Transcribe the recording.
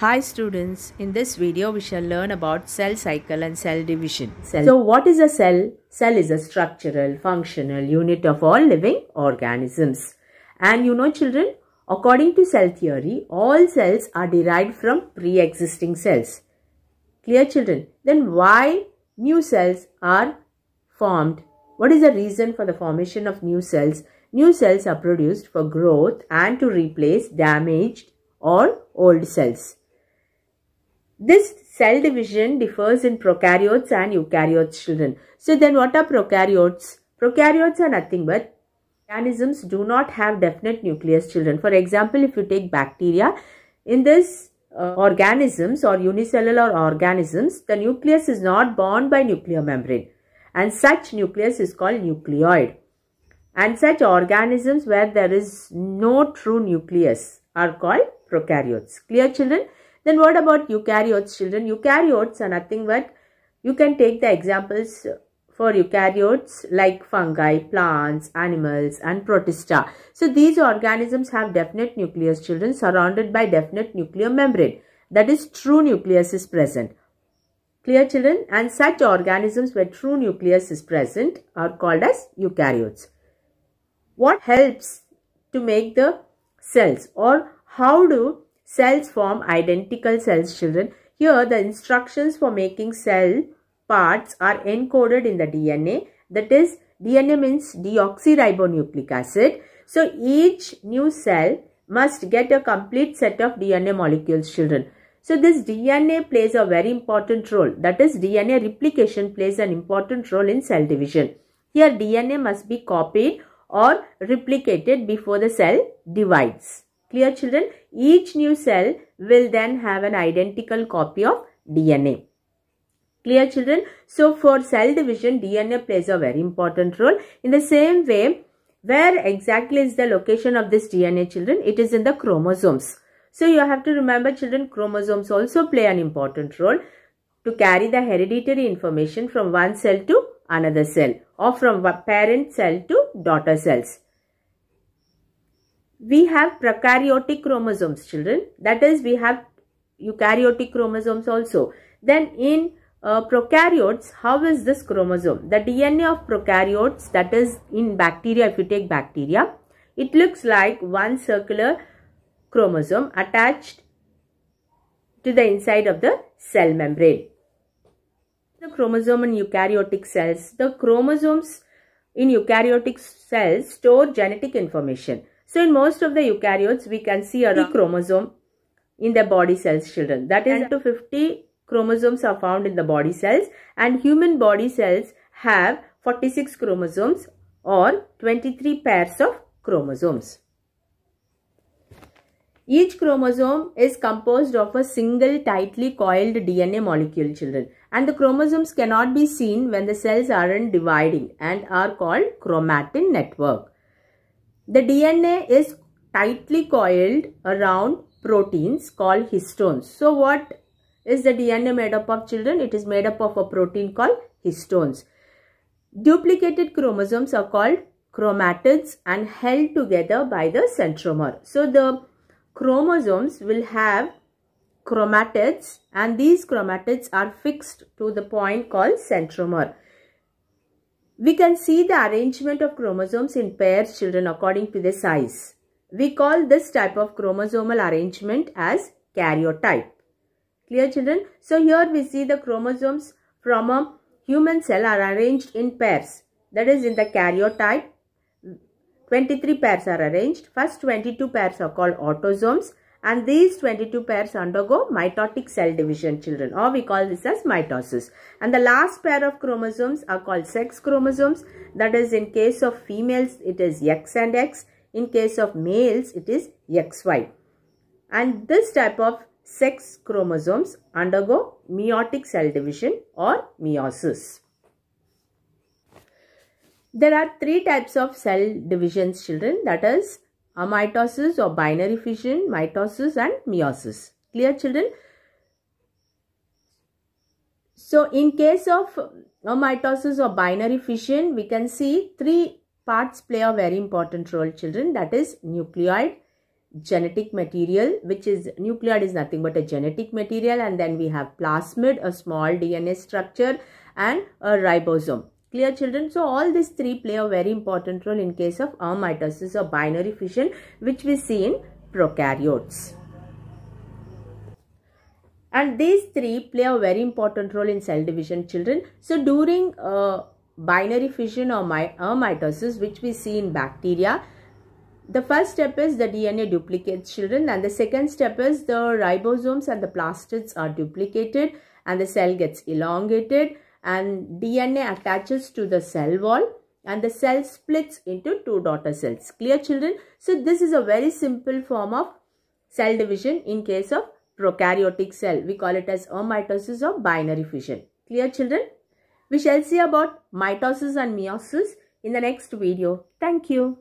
Hi students, in this video we shall learn about cell cycle and cell division. Cell so what is a cell? Cell is a structural, functional unit of all living organisms. And you know children, according to cell theory, all cells are derived from pre-existing cells. Clear children? Then why new cells are formed? What is the reason for the formation of new cells? New cells are produced for growth and to replace damaged or old cells. This cell division differs in prokaryotes and eukaryotes children. So then what are prokaryotes? Prokaryotes are nothing but organisms do not have definite nucleus children. For example, if you take bacteria, in this uh, organisms or unicellular organisms, the nucleus is not bound by nuclear membrane and such nucleus is called nucleoid. And such organisms where there is no true nucleus are called prokaryotes. Clear children? Then what about eukaryotes children? Eukaryotes are nothing but you can take the examples for eukaryotes like fungi, plants, animals and protista. So these organisms have definite nucleus children surrounded by definite nuclear membrane. That is true nucleus is present. Clear children and such organisms where true nucleus is present are called as eukaryotes. What helps to make the cells or how do cells form identical cells children. Here the instructions for making cell parts are encoded in the DNA. That is DNA means deoxyribonucleic acid. So each new cell must get a complete set of DNA molecules children. So this DNA plays a very important role. That is DNA replication plays an important role in cell division. Here DNA must be copied or replicated before the cell divides. Clear children? Each new cell will then have an identical copy of DNA. Clear children? So for cell division, DNA plays a very important role. In the same way, where exactly is the location of this DNA children? It is in the chromosomes. So you have to remember children, chromosomes also play an important role to carry the hereditary information from one cell to another cell or from parent cell to daughter cells we have prokaryotic chromosomes children that is we have eukaryotic chromosomes also then in uh, prokaryotes how is this chromosome the dna of prokaryotes that is in bacteria if you take bacteria it looks like one circular chromosome attached to the inside of the cell membrane the chromosome in eukaryotic cells the chromosomes in eukaryotic cells store genetic information so in most of the eukaryotes, we can see a hmm. chromosome in the body cells children. That is to 50 chromosomes are found in the body cells and human body cells have 46 chromosomes or 23 pairs of chromosomes. Each chromosome is composed of a single tightly coiled DNA molecule children and the chromosomes cannot be seen when the cells aren't dividing and are called chromatin network. The DNA is tightly coiled around proteins called histones. So what is the DNA made up of children? It is made up of a protein called histones. Duplicated chromosomes are called chromatids and held together by the centromere. So the chromosomes will have chromatids and these chromatids are fixed to the point called centromere. We can see the arrangement of chromosomes in pairs children according to their size. We call this type of chromosomal arrangement as karyotype. Clear children? So here we see the chromosomes from a human cell are arranged in pairs. That is in the karyotype, 23 pairs are arranged. First 22 pairs are called autosomes and these 22 pairs undergo mitotic cell division children or we call this as mitosis and the last pair of chromosomes are called sex chromosomes that is in case of females it is X and X in case of males it is XY and this type of sex chromosomes undergo meiotic cell division or meiosis. There are three types of cell divisions children that is a mitosis or binary fission, mitosis and meiosis. Clear children? So in case of a mitosis or binary fission, we can see three parts play a very important role children that is nucleoid, genetic material which is nucleoid is nothing but a genetic material and then we have plasmid a small DNA structure and a ribosome. Clear children? So all these three play a very important role in case of mitosis or binary fission which we see in prokaryotes. And these three play a very important role in cell division children. So during uh, binary fission or my, mitosis which we see in bacteria, the first step is the DNA duplicates children and the second step is the ribosomes and the plastids are duplicated and the cell gets elongated and DNA attaches to the cell wall and the cell splits into two daughter cells. Clear children? So this is a very simple form of cell division in case of prokaryotic cell. We call it as a mitosis or binary fission. Clear children? We shall see about mitosis and meiosis in the next video. Thank you.